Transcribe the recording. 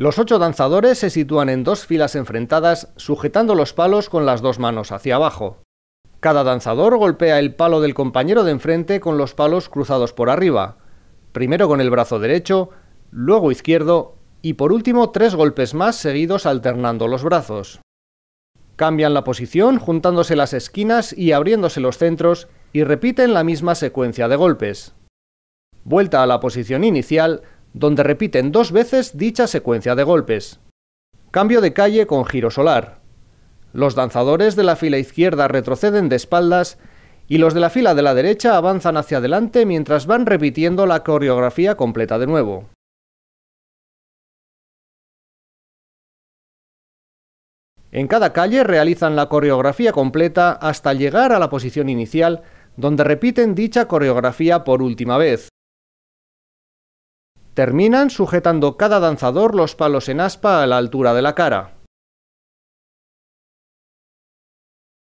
Los ocho danzadores se sitúan en dos filas enfrentadas, sujetando los palos con las dos manos hacia abajo. Cada danzador golpea el palo del compañero de enfrente con los palos cruzados por arriba, primero con el brazo derecho, luego izquierdo y por último tres golpes más seguidos alternando los brazos. Cambian la posición juntándose las esquinas y abriéndose los centros y repiten la misma secuencia de golpes. Vuelta a la posición inicial, donde repiten dos veces dicha secuencia de golpes. Cambio de calle con giro solar. Los danzadores de la fila izquierda retroceden de espaldas y los de la fila de la derecha avanzan hacia adelante mientras van repitiendo la coreografía completa de nuevo. En cada calle realizan la coreografía completa hasta llegar a la posición inicial, donde repiten dicha coreografía por última vez. Terminan sujetando cada danzador los palos en aspa a la altura de la cara.